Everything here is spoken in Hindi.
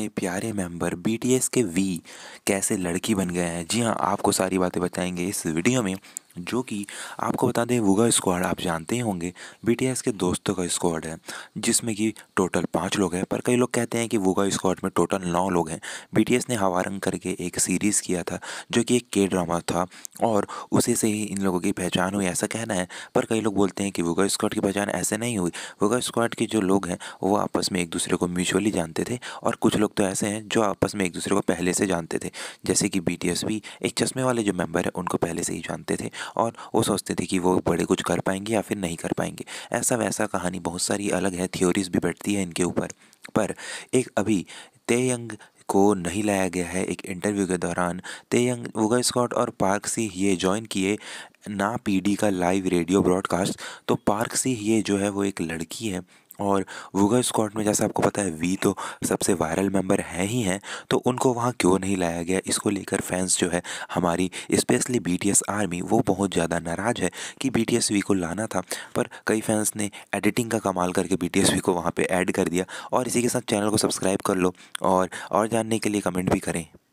अपने प्यारे मेंबर बीटीएस के वी कैसे लड़की बन गए हैं जी हाँ आपको सारी बातें बताएंगे इस वीडियो में जो कि आपको बता दें वुगा स्क्वाड आप जानते ही होंगे बीटीएस के दोस्तों का स्क्वाड है जिसमें कि टोटल पाँच लोग हैं पर कई लोग कहते हैं कि वुगा स्क्वाड में टोटल नौ लोग हैं बीटीएस ने हवारंग करके एक सीरीज़ किया था जो कि एक के ड्रामा था और उसी से ही इन लोगों की पहचान हुई ऐसा कहना है पर कई लोग बोलते हैं कि वुगा स्क्वाड की पहचान ऐसे नहीं हुई वुगा स्क्वाड के जो लोग हैं वो आपस में एक दूसरे को म्यूचुअली जानते थे और कुछ लोग तो ऐसे हैं जो आपस में एक दूसरे को पहले से जानते थे जैसे कि बी भी एक चश्मे वाले जो मेम्बर हैं उनको पहले से ही जानते थे और वो सोचते थे कि वो बड़े कुछ कर पाएंगे या फिर नहीं कर पाएंगे ऐसा वैसा कहानी बहुत सारी अलग है थ्योरीज भी बैठती है इनके ऊपर पर एक अभी तेयंग को नहीं लाया गया है एक इंटरव्यू के दौरान तेयंग वोगा स्कॉट और पार्क सी ये ज्वाइन किए ना पीडी का लाइव रेडियो ब्रॉडकास्ट तो पार्क सी ये जो है वो एक लड़की है और वूगा स्क्वाड में जैसा आपको पता है वी तो सबसे वायरल मेंबर हैं ही हैं तो उनको वहाँ क्यों नहीं लाया गया इसको लेकर फैंस जो है हमारी स्पेशली बीटीएस आर्मी वो बहुत ज़्यादा नाराज़ है कि बीटीएस वी को लाना था पर कई फैंस ने एडिटिंग का कमाल करके बीटीएस वी को वहाँ पर ऐड कर दिया और इसी के साथ चैनल को सब्सक्राइब कर लो और, और जानने के लिए कमेंट भी करें